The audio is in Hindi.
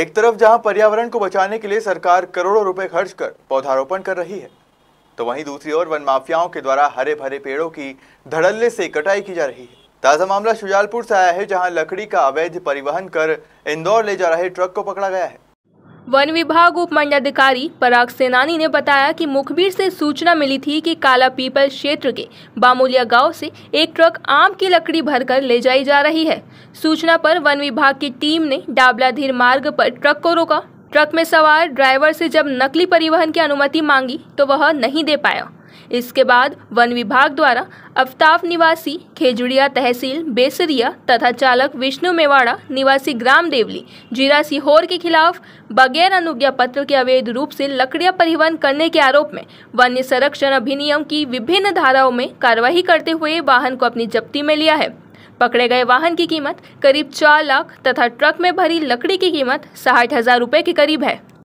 एक तरफ जहां पर्यावरण को बचाने के लिए सरकार करोड़ों रुपए खर्च कर पौधारोपण कर रही है तो वहीं दूसरी ओर वन माफियाओं के द्वारा हरे भरे पेड़ों की धड़ल्ले से कटाई की जा रही है ताज़ा मामला शुजालपुर से आया है जहां लकड़ी का अवैध परिवहन कर इंदौर ले जा रहे ट्रक को पकड़ा गया है वन विभाग उपमंडलाधिकारी पराग सेनानी ने बताया कि मुखबिर से सूचना मिली थी कि काला पीपल क्षेत्र के बामुलिया गांव से एक ट्रक आम की लकड़ी भरकर ले जाई जा रही है सूचना पर वन विभाग की टीम ने डाबलाधीर मार्ग पर ट्रक को रोका ट्रक में सवार ड्राइवर से जब नकली परिवहन की अनुमति मांगी तो वह नहीं दे पाया इसके बाद वन विभाग द्वारा अफताफ निवासी खेजुड़िया तहसील बेसरिया तथा चालक विष्णु मेवाड़ा निवासी ग्राम देवली जीरा सीहोर के खिलाफ बगैर अनुज्ञा पत्र के अवैध रूप से लकड़ियां परिवहन करने के आरोप में वन्य संरक्षण अधिनियम की विभिन्न धाराओं में कार्यवाही करते हुए वाहन को अपनी जब्ती में लिया है पकड़े गए वाहन की कीमत करीब चार लाख तथा ट्रक में भरी लकड़ी की कीमत साठ हजार रुपये के करीब है